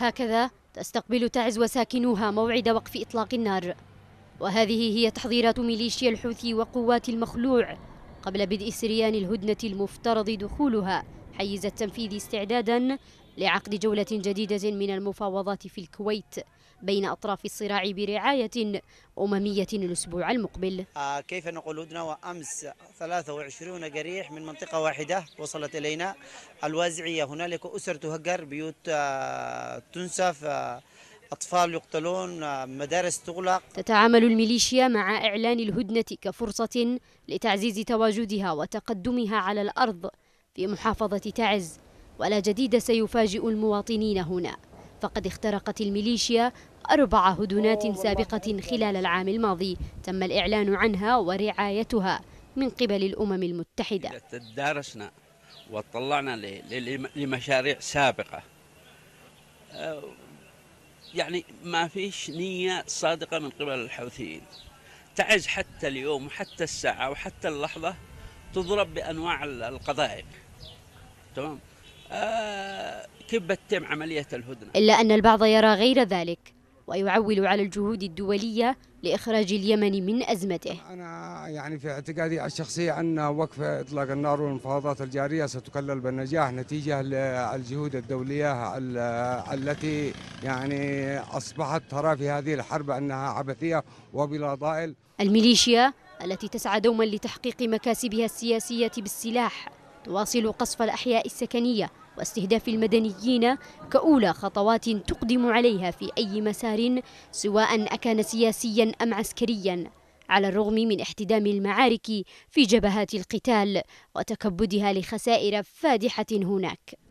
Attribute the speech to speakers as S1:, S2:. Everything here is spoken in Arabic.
S1: هكذا تستقبل تعز وساكنوها موعد وقف إطلاق النار وهذه هي تحضيرات ميليشيا الحوثي وقوات المخلوع قبل بدء سريان الهدنة المفترض دخولها حيز التنفيذ استعدادا لعقد جولة جديدة من المفاوضات في الكويت بين أطراف الصراع برعاية أممية الأسبوع المقبل
S2: آه، كيف نقول هدنا وأمس 23 جريح من منطقة واحدة وصلت إلينا الوازعية هنالك أسر تهجر بيوت آه، تنسف آه، أطفال يقتلون مدارس تغلق تتعامل
S1: الميليشيا مع إعلان الهدنة كفرصة لتعزيز تواجدها وتقدمها على الأرض في محافظة تعز ولا جديد سيفاجئ المواطنين هنا فقد اخترقت الميليشيا أربع هدنات سابقة خلال العام الماضي تم الإعلان عنها ورعايتها من قبل الأمم المتحدة
S3: تدارسنا وطلعنا لمشاريع سابقة آه، يعني ما فيش نية صادقة من قبل الحوثيين تعز حتى اليوم وحتى الساعة وحتى اللحظة تضرب بأنواع القضائق تمام آه، كيف تتم عملية
S4: الهدنة إلا أن
S1: البعض يرى غير ذلك ويعول على الجهود الدولية لإخراج اليمن من أزمته أنا
S4: يعني في اعتقادي الشخصي أن وقف إطلاق النار والمفاوضات الجارية ستكلل بالنجاح نتيجة للجهود الدولية التي يعني أصبحت ترى في هذه الحرب أنها عبثية وبلا ضائل
S1: الميليشيا التي تسعى دوما لتحقيق مكاسبها السياسية بالسلاح تواصل قصف الأحياء السكنية واستهداف المدنيين كأولى خطوات تقدم عليها في أي مسار سواء أكان سياسيا أم عسكريا على الرغم من احتدام المعارك في جبهات القتال وتكبدها لخسائر فادحة هناك